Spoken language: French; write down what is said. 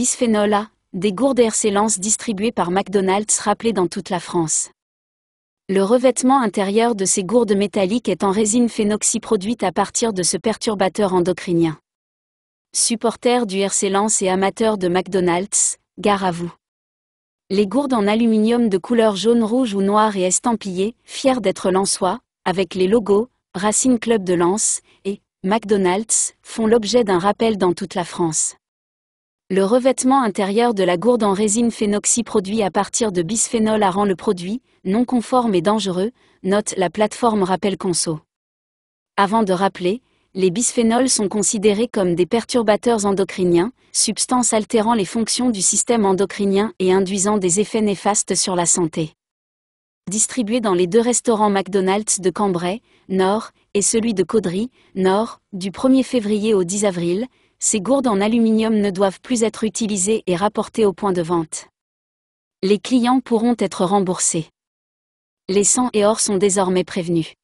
bisphénol A, des gourdes Hercellence distribuées par McDonald's rappelées dans toute la France. Le revêtement intérieur de ces gourdes métalliques est en résine phénoxy produite à partir de ce perturbateur endocrinien. Supporters du Hercellence et amateurs de McDonald's, gare à vous. Les gourdes en aluminium de couleur jaune, rouge ou noire et estampillées, fiers d'être lensois, avec les logos, Racine Club de Lens et McDonald's, font l'objet d'un rappel dans toute la France. Le revêtement intérieur de la gourde en résine phénoxy produit à partir de bisphénol A rend le produit non conforme et dangereux, note la plateforme Rappel Conso. Avant de rappeler, les bisphénols sont considérés comme des perturbateurs endocriniens, substances altérant les fonctions du système endocrinien et induisant des effets néfastes sur la santé. Distribué dans les deux restaurants McDonald's de Cambrai, Nord, et celui de Caudry, Nord, du 1er février au 10 avril, ces gourdes en aluminium ne doivent plus être utilisées et rapportées au point de vente. Les clients pourront être remboursés. Les sangs et or sont désormais prévenus.